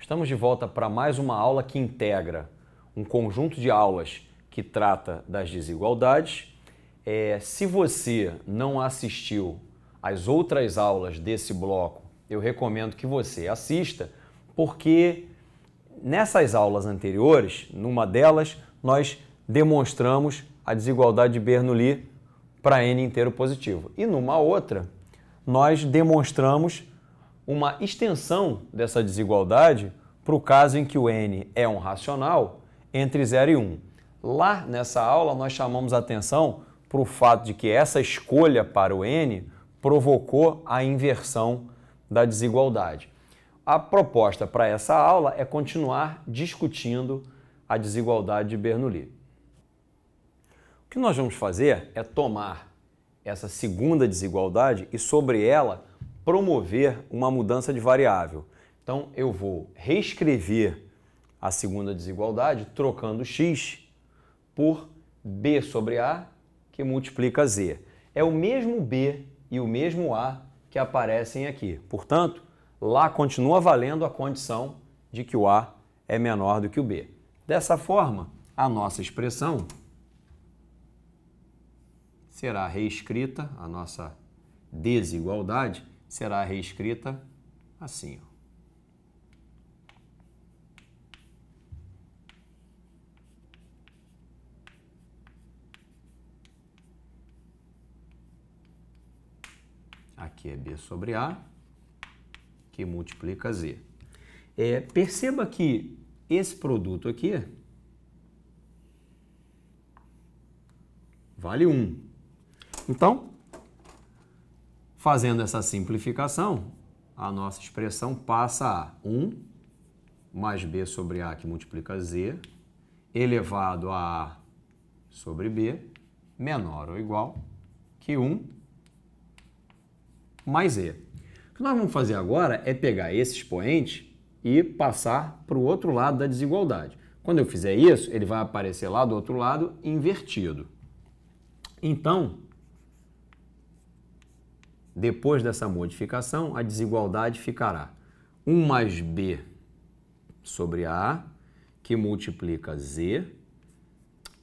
Estamos de volta para mais uma aula que integra um conjunto de aulas que trata das desigualdades. É, se você não assistiu às outras aulas desse bloco, eu recomendo que você assista, porque nessas aulas anteriores, numa delas, nós demonstramos a desigualdade de Bernoulli para n inteiro positivo. E numa outra, nós demonstramos uma extensão dessa desigualdade para o caso em que o n é um racional entre 0 e 1. Lá nessa aula, nós chamamos a atenção para o fato de que essa escolha para o n provocou a inversão da desigualdade. A proposta para essa aula é continuar discutindo a desigualdade de Bernoulli. O que nós vamos fazer é tomar essa segunda desigualdade e, sobre ela, promover uma mudança de variável. Então eu vou reescrever a segunda desigualdade trocando x por b sobre a que multiplica z. É o mesmo b e o mesmo a que aparecem aqui. Portanto, lá continua valendo a condição de que o a é menor do que o b. Dessa forma, a nossa expressão será reescrita, a nossa desigualdade, será reescrita assim. Ó. Aqui é B sobre A, que multiplica Z. É, perceba que esse produto aqui vale 1. Então, Fazendo essa simplificação, a nossa expressão passa a 1 mais b sobre a que multiplica z elevado a a sobre b menor ou igual que 1 mais e. O que nós vamos fazer agora é pegar esse expoente e passar para o outro lado da desigualdade. Quando eu fizer isso, ele vai aparecer lá do outro lado invertido. Então, depois dessa modificação, a desigualdade ficará 1 mais b sobre a, que multiplica z,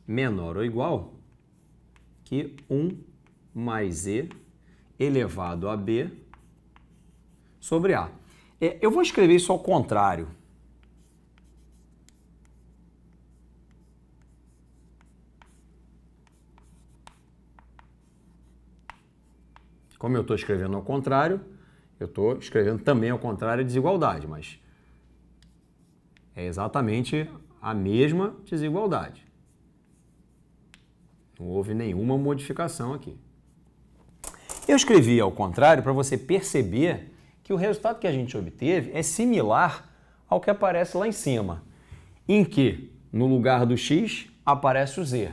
menor ou igual que 1 mais e elevado a b sobre a. É, eu vou escrever isso ao contrário, Como eu estou escrevendo ao contrário, eu estou escrevendo também ao contrário a desigualdade, mas é exatamente a mesma desigualdade. Não houve nenhuma modificação aqui. Eu escrevi ao contrário para você perceber que o resultado que a gente obteve é similar ao que aparece lá em cima, em que no lugar do x aparece o z.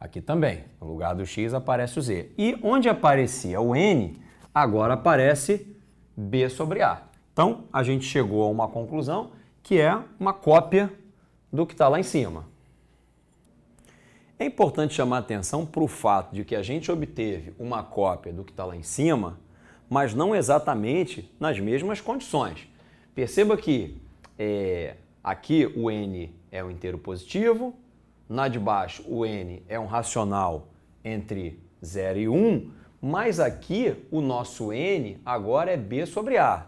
Aqui também, no lugar do x aparece o z. E onde aparecia o n, agora aparece b sobre a. Então, a gente chegou a uma conclusão que é uma cópia do que está lá em cima. É importante chamar atenção para o fato de que a gente obteve uma cópia do que está lá em cima, mas não exatamente nas mesmas condições. Perceba que é, aqui o n é o inteiro positivo, na de baixo, o n é um racional entre 0 e 1, um, mas aqui o nosso n agora é b sobre a.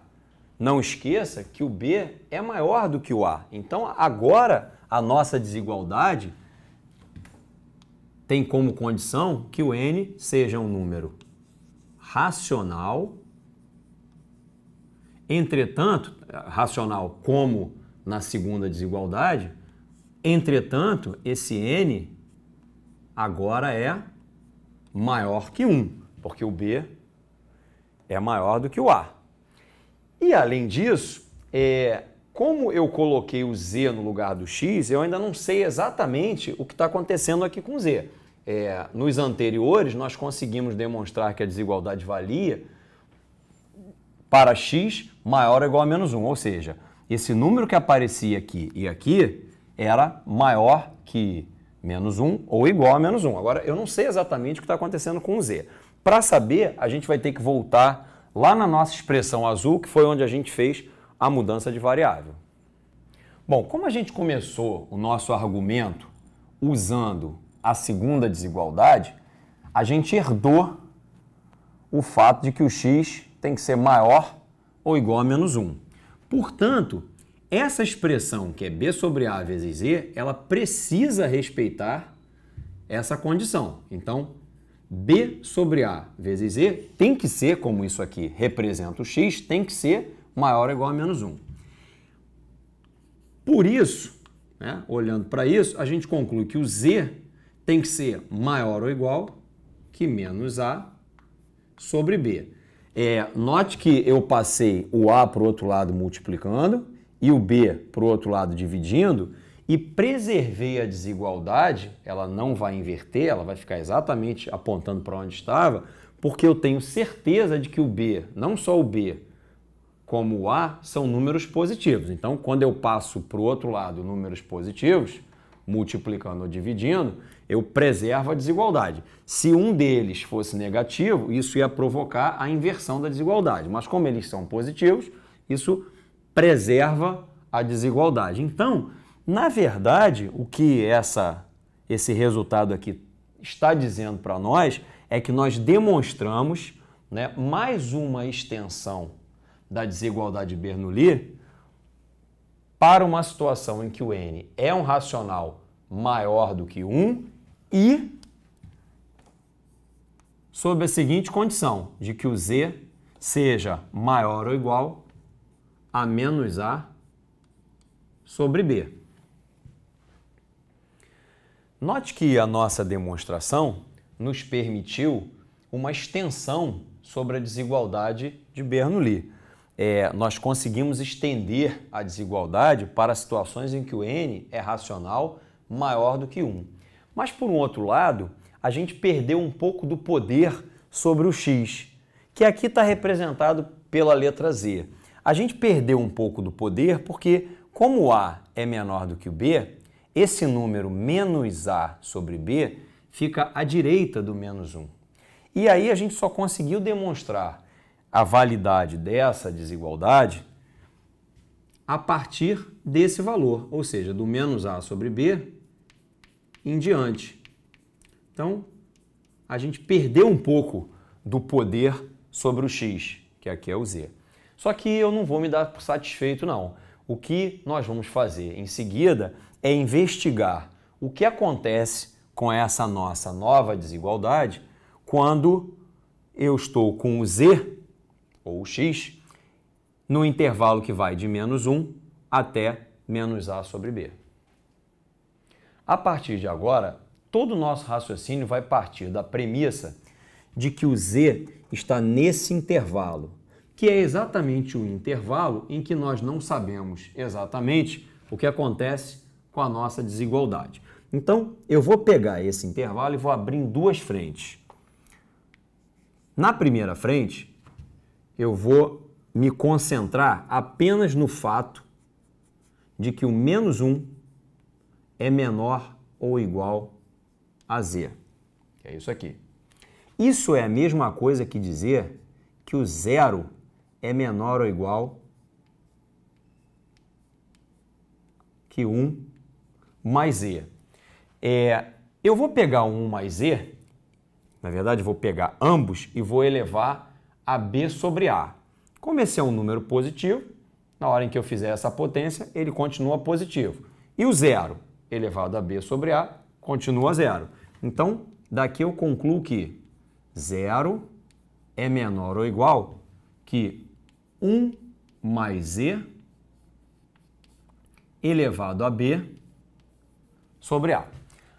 Não esqueça que o b é maior do que o a. Então, agora a nossa desigualdade tem como condição que o n seja um número racional. Entretanto, racional como na segunda desigualdade, Entretanto, esse n agora é maior que 1, porque o b é maior do que o a. E além disso, é, como eu coloquei o z no lugar do x, eu ainda não sei exatamente o que está acontecendo aqui com z. É, nos anteriores, nós conseguimos demonstrar que a desigualdade valia para x maior ou igual a menos 1, ou seja, esse número que aparecia aqui e aqui era maior que menos 1 ou igual a menos 1. Agora, eu não sei exatamente o que está acontecendo com o Z. Para saber, a gente vai ter que voltar lá na nossa expressão azul, que foi onde a gente fez a mudança de variável. Bom, como a gente começou o nosso argumento usando a segunda desigualdade, a gente herdou o fato de que o x tem que ser maior ou igual a menos 1. Portanto, essa expressão, que é B sobre A vezes Z, ela precisa respeitar essa condição. Então, B sobre A vezes Z tem que ser, como isso aqui representa o X, tem que ser maior ou igual a menos 1. Por isso, né, olhando para isso, a gente conclui que o Z tem que ser maior ou igual que menos A sobre B. É, note que eu passei o A para o outro lado multiplicando e o B para o outro lado dividindo e preservei a desigualdade, ela não vai inverter, ela vai ficar exatamente apontando para onde estava, porque eu tenho certeza de que o B, não só o B, como o A, são números positivos. Então, quando eu passo para o outro lado números positivos, multiplicando ou dividindo, eu preservo a desigualdade. Se um deles fosse negativo, isso ia provocar a inversão da desigualdade. Mas como eles são positivos, isso preserva a desigualdade. Então, na verdade, o que essa, esse resultado aqui está dizendo para nós é que nós demonstramos né, mais uma extensão da desigualdade Bernoulli para uma situação em que o n é um racional maior do que 1 e sob a seguinte condição, de que o z seja maior ou igual a menos A sobre B. Note que a nossa demonstração nos permitiu uma extensão sobre a desigualdade de Bernoulli. É, nós conseguimos estender a desigualdade para situações em que o n é racional maior do que 1. Mas, por um outro lado, a gente perdeu um pouco do poder sobre o x, que aqui está representado pela letra z a gente perdeu um pouco do poder porque, como o A é menor do que o B, esse número menos A sobre B fica à direita do menos 1. E aí a gente só conseguiu demonstrar a validade dessa desigualdade a partir desse valor, ou seja, do menos A sobre B em diante. Então, a gente perdeu um pouco do poder sobre o X, que aqui é o Z. Só que eu não vou me dar por satisfeito, não. O que nós vamos fazer em seguida é investigar o que acontece com essa nossa nova desigualdade quando eu estou com o Z ou o X no intervalo que vai de menos 1 até menos A sobre B. A partir de agora, todo o nosso raciocínio vai partir da premissa de que o Z está nesse intervalo que é exatamente o intervalo em que nós não sabemos exatamente o que acontece com a nossa desigualdade. Então, eu vou pegar esse intervalo e vou abrir em duas frentes. Na primeira frente, eu vou me concentrar apenas no fato de que o menos 1 é menor ou igual a z. É isso aqui. Isso é a mesma coisa que dizer que o zero é menor ou igual que 1 mais e. É, eu vou pegar um 1 mais e, na verdade, vou pegar ambos e vou elevar a b sobre a. Como esse é um número positivo, na hora em que eu fizer essa potência, ele continua positivo. E o zero elevado a b sobre a continua zero. Então, daqui eu concluo que zero é menor ou igual que 1 mais E elevado a B sobre A.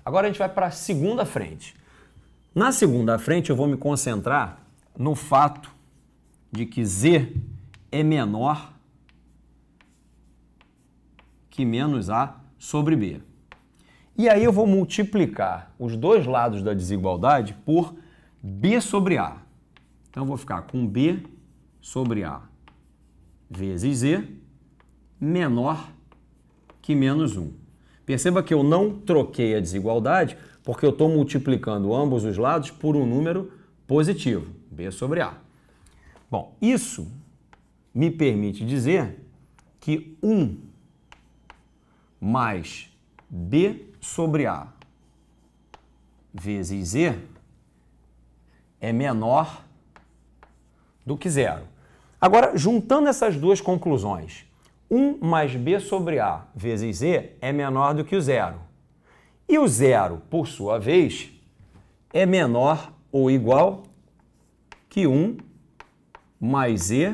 Agora a gente vai para a segunda frente. Na segunda frente eu vou me concentrar no fato de que Z é menor que menos A sobre B. E aí eu vou multiplicar os dois lados da desigualdade por B sobre A. Então eu vou ficar com B sobre A vezes Z menor que menos 1. Perceba que eu não troquei a desigualdade porque eu estou multiplicando ambos os lados por um número positivo, B sobre A. Bom, isso me permite dizer que 1 mais B sobre A vezes Z é menor do que zero. Agora, juntando essas duas conclusões, 1 mais b sobre a vezes z é menor do que o zero. E o zero, por sua vez, é menor ou igual que 1 mais z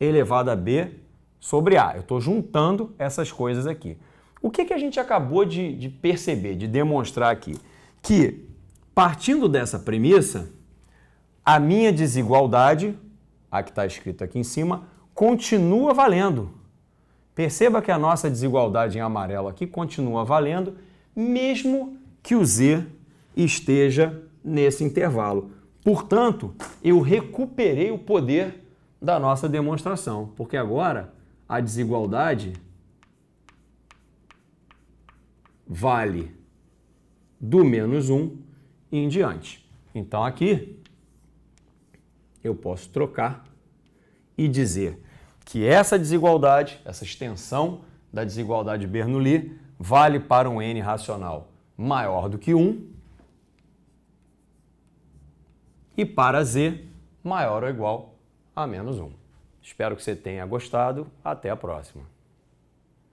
elevado a b sobre a. Eu estou juntando essas coisas aqui. O que, que a gente acabou de, de perceber, de demonstrar aqui? Que, partindo dessa premissa, a minha desigualdade, a que está escrita aqui em cima, continua valendo. Perceba que a nossa desigualdade em amarelo aqui continua valendo, mesmo que o Z esteja nesse intervalo. Portanto, eu recuperei o poder da nossa demonstração, porque agora a desigualdade vale do menos 1 em diante. Então, aqui, eu posso trocar e dizer que essa desigualdade, essa extensão da desigualdade Bernoulli, vale para um n racional maior do que 1 e para z maior ou igual a menos 1. Espero que você tenha gostado. Até a próxima.